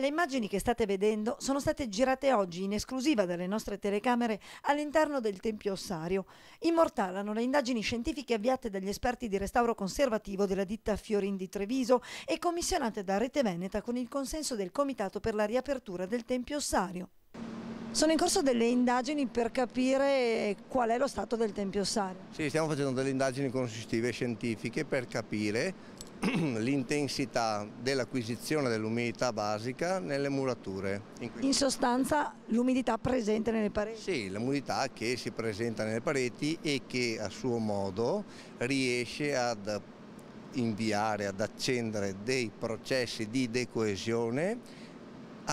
Le immagini che state vedendo sono state girate oggi in esclusiva dalle nostre telecamere all'interno del Tempio Ossario. Immortalano le indagini scientifiche avviate dagli esperti di restauro conservativo della ditta Fiorin di Treviso e commissionate da Rete Veneta con il consenso del Comitato per la riapertura del Tempio Ossario. Sono in corso delle indagini per capire qual è lo stato del Tempio Sario. Sì, stiamo facendo delle indagini conoscitive scientifiche per capire l'intensità dell'acquisizione dell'umidità basica nelle murature. In, in sostanza l'umidità presente nelle pareti? Sì, l'umidità che si presenta nelle pareti e che a suo modo riesce ad inviare, ad accendere dei processi di decoesione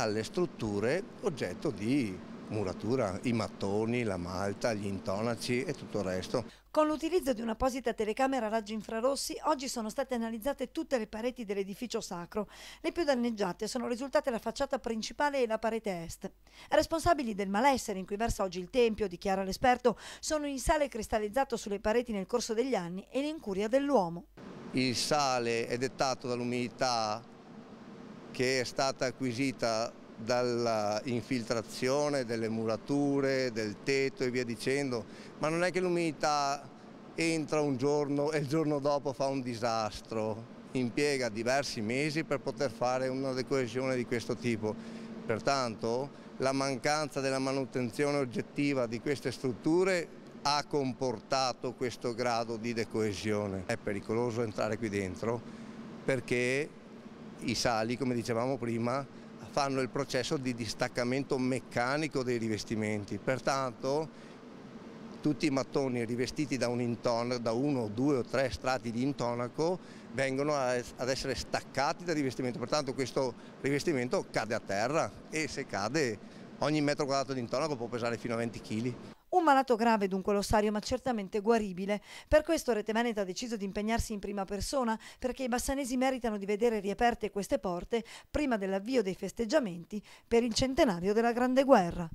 alle strutture oggetto di muratura, i mattoni, la malta, gli intonaci e tutto il resto. Con l'utilizzo di un'apposita telecamera a raggi infrarossi, oggi sono state analizzate tutte le pareti dell'edificio sacro. Le più danneggiate sono risultate la facciata principale e la parete est. Responsabili del malessere in cui versa oggi il Tempio, dichiara l'esperto, sono il sale cristallizzato sulle pareti nel corso degli anni e l'incuria dell'uomo. Il sale è dettato dall'umidità che è stata acquisita dall'infiltrazione delle murature, del tetto e via dicendo, ma non è che l'umidità entra un giorno e il giorno dopo fa un disastro, impiega diversi mesi per poter fare una decoesione di questo tipo. Pertanto la mancanza della manutenzione oggettiva di queste strutture ha comportato questo grado di decoesione. È pericoloso entrare qui dentro perché i sali, come dicevamo prima, fanno il processo di distaccamento meccanico dei rivestimenti, pertanto tutti i mattoni rivestiti da, un intonaco, da uno, due o tre strati di intonaco vengono a, ad essere staccati dal rivestimento, pertanto questo rivestimento cade a terra e se cade ogni metro quadrato di intonaco può pesare fino a 20 kg malato grave dunque lo ma certamente guaribile. Per questo Rete Veneta ha deciso di impegnarsi in prima persona perché i bassanesi meritano di vedere riaperte queste porte prima dell'avvio dei festeggiamenti per il centenario della Grande Guerra.